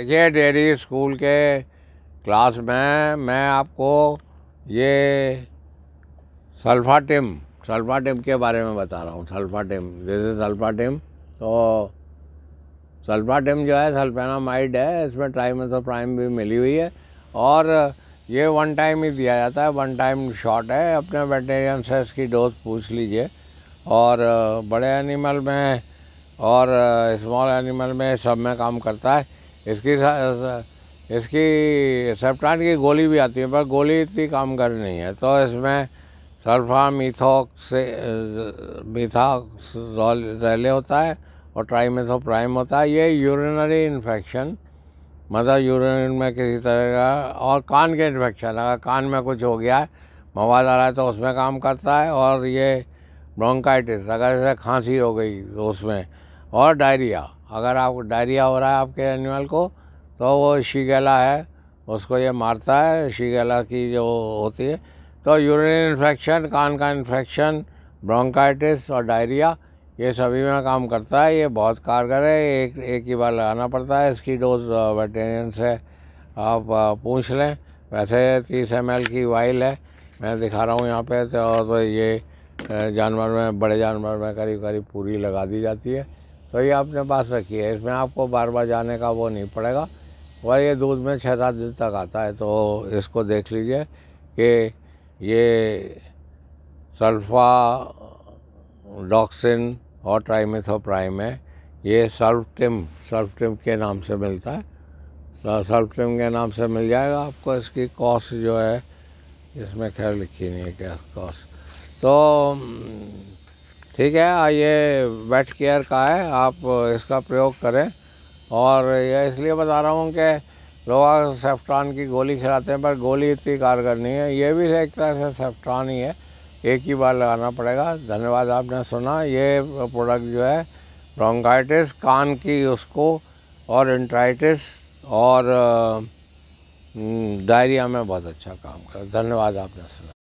देखिए dairy school के class में मैं आपको ये सल्फाटिम सल्फाटिम के बारे में बता रहा हूँ सल्फाटिम जैसे सल्फाटिम तो सल्फाटिम जो है सल्फेनामाइड है इसमें प्राइम भी मिली हुई है और ये वन टाइम ही दिया जाता है वन टाइम शॉट है अपने वेटेरियन से इसकी डोज पूछ लीजिए और बड़े एनिमल में और स्मॉल एनिमल में सब में काम करता है इसकी इसकी सेप्टान की गोली भी आती है पर गोली इतनी काम कर नहीं है तो इसमें सल्फा से मीथाक्सले होता है और प्राइम होता है ये यूरिनरी इन्फेक्शन मतलब यूरिन में किसी तरह का और कान के इन्फेक्शन अगर कान में कुछ हो गया है मवाद आ रहा है तो उसमें काम करता है और ये ब्रोंकाइटिस अगर जैसे खांसी हो गई तो उसमें और डायरिया अगर आपको डायरिया हो रहा है आपके एनिमल को तो वो शीगेला है उसको ये मारता है शीगेला की जो होती है तो यूरिन इन्फेक्शन कान का इन्फेक्शन ब्रोंकाइटिस और डायरिया ये सभी में काम करता है ये बहुत कारगर है एक एक ही बार लगाना पड़ता है इसकी डोज वेटेरियन से आप पूछ लें वैसे तीस एम की वाइल है मैं दिखा रहा हूँ यहाँ पे तो, तो ये जानवर में बड़े जानवर में करीब करीब पूरी लगा दी जाती है तो ये अपने पास रखिए इसमें आपको बार बार जाने का वो नहीं पड़ेगा और ये दूध में छः सात दिन तक आता है तो इसको देख लीजिए कि ये सल्फा डॉक्सिन और प्राइम है ये सल्फटिम सल्फटिम के नाम से मिलता है तो सल्फटिम के नाम से मिल जाएगा आपको इसकी कॉस्ट जो है इसमें खैर लिखी नहीं है क्या कॉस्ट तो ठीक है ये वेट केयर का है आप इसका प्रयोग करें और यह इसलिए बता रहा हूँ कि लोग सेफ्ट्रॉन की गोली खिलाते हैं पर गोली इतनी कारगर नहीं है ये भी एक तरह से सेफ्ट्रॉन ही है एक ही बार लगाना पड़ेगा धन्यवाद आपने सुना ये प्रोडक्ट जो है ब्रोंकाइटिस कान की उसको और इंट्राइटिस और डायरिया हम्म, में बहुत अच्छा काम कर धन्यवाद आपने सुना